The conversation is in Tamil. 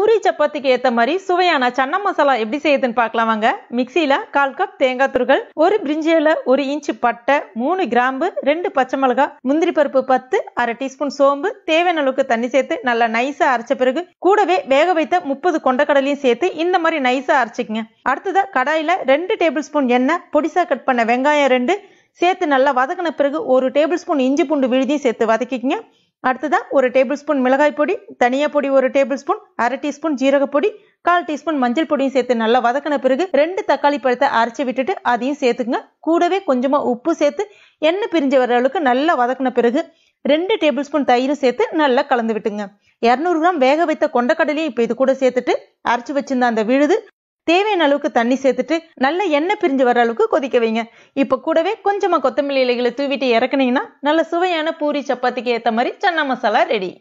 பூரி சப்பாத்திக்கு ஏற்ற மாதிரி சுவையான சன்ன மசாலா எப்படி செய்யுதுன்னு பார்க்கலாம் வாங்க மிக்சியில் கால் கப் தேங்காய் துருகள் ஒரு பிரிஞ்சி ஒரு இன்ச்சு பட்டை மூணு கிராம்பு ரெண்டு பச்சை மிளகாய் முந்திரி பருப்பு பத்து அரை டீஸ்பூன் சோம்பு தேவையான அளவுக்கு தண்ணி சேர்த்து நல்லா நைஸாக அரைச்ச பிறகு கூடவே வேக வைத்த முப்பது கொண்டக்கடலையும் சேர்த்து இந்த மாதிரி நைஸாக அரைச்சிக்கங்க அடுத்ததாக கடாயில் ரெண்டு டேபிள் ஸ்பூன் எண்ணெய் பொடிசாக கட் பண்ண வெங்காயம் ரெண்டு சேர்த்து நல்லா வதக்கின பிறகு ஒரு டேபிள் ஸ்பூன் இஞ்சி பூண்டு விழுதியும் சேர்த்து வதக்கிக்கங்க அடுத்ததாக ஒரு டேபிள் ஸ்பூன் மிளகாய் பொடி தனியா பொடி ஒரு டேபிள் ஸ்பூன் அரை டீஸ்பூன் ஜீரகப்பொடி கால் டீஸ்பூன் மஞ்சள் பொடியும் சேர்த்து நல்லா வதக்கின பிறகு ரெண்டு தக்காளி பழத்தை அரைச்சி விட்டுட்டு அதையும் சேர்த்துக்குங்க கூடவே கொஞ்சமாக உப்பு சேர்த்து எண்ணெய் பிரிஞ்சு வர அளவுக்கு நல்லா வதக்கின பிறகு ரெண்டு டேபிள் ஸ்பூன் தயிரும் சேர்த்து நல்லா கலந்து விட்டுங்க இரநூறு கிராம் வேக வைத்த கொண்டக்கடலையும் இப்போ இது கூட சேர்த்துட்டு அரைச்சி வச்சிருந்த அந்த விழுது தேவையான அளவுக்கு தண்ணி சேர்த்துட்டு நல்ல எண்ணெய் பிரிஞ்சு வர அளவுக்கு கொதிக்க வைங்க இப்போ கூடவே கொஞ்சமாக கொத்தமல்லி இலைகளை தூவிட்டு இறக்குனீங்கன்னா நல்ல சுவையான பூரி சப்பாத்திக்கு ஏற்ற மாதிரி சன்னா மசாலா ரெடி